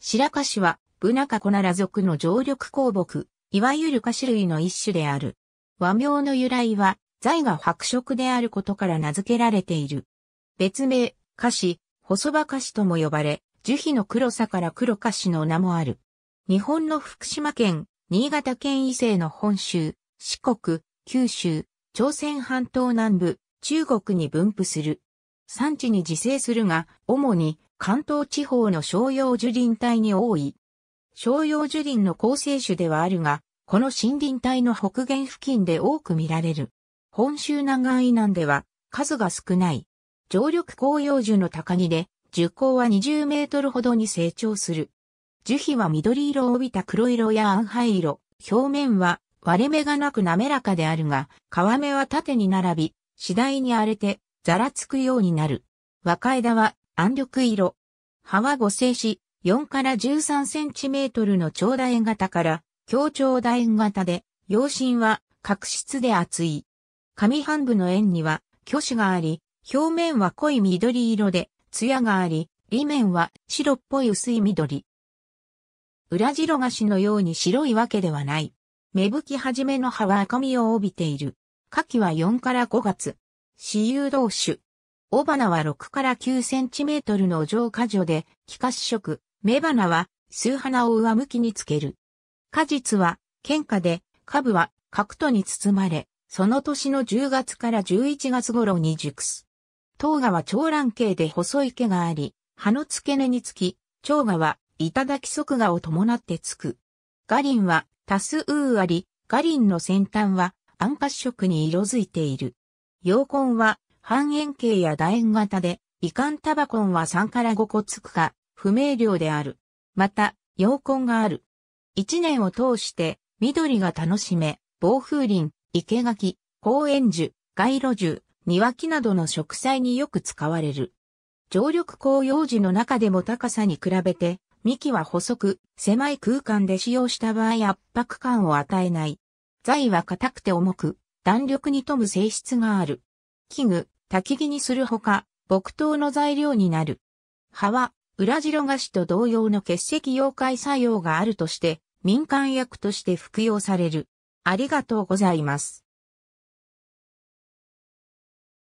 白樫氏は、ブナカコナラ族の常緑鉱木、いわゆる菓子類の一種である。和名の由来は、材が白色であることから名付けられている。別名、菓子、細葉菓子とも呼ばれ、樹皮の黒さから黒菓子の名もある。日本の福島県、新潟県以西の本州、四国、九州、朝鮮半島南部、中国に分布する。産地に自生するが、主に関東地方の商用樹林帯に多い。商用樹林の構成種ではあるが、この森林帯の北限付近で多く見られる。本州南岸以南では数が少ない。常緑紅葉樹の高木で、樹高は20メートルほどに成長する。樹皮は緑色を帯びた黒色や暗灰色、表面は割れ目がなく滑らかであるが、皮目は縦に並び、次第に荒れてざらつくようになる。若枝は暗緑色。葉は五星子、4から13センチメートルの長楕円型から、強長楕円型で、葉芯は角質で厚い。上半部の円には巨子があり、表面は濃い緑色で、艶があり、裏面は白っぽい薄い緑。裏白菓子のように白いわけではない。芽吹き始めの葉は赤みを帯びている。夏季は4から5月、私有同種。雄花は6から9センチメートルの上下女で、気化色、雌花は数花を上向きにつける。果実は、喧嘩で、株は、角都に包まれ、その年の10月から11月頃に熟す。唐芽は長卵形で細い毛があり、葉の付け根につき、長芽は、頂き側芽を伴ってつく。ガリンは、多数あり、ガリンの先端は、暗褐色に色づいている。陽根は半円形や楕円型で、胃管タバコンは3から5個つくか、不明瞭である。また、陽根がある。1年を通して、緑が楽しめ、防風林、生垣、公園樹、街路樹、庭木などの植栽によく使われる。常緑広葉樹の中でも高さに比べて、幹は細く、狭い空間で使用した場合圧迫感を与えない。材は硬くて重く、弾力に富む性質がある。器具、焚き木にするほか、木刀の材料になる。葉は、裏白菓子と同様の結石溶解作用があるとして、民間薬として服用される。ありがとうございます。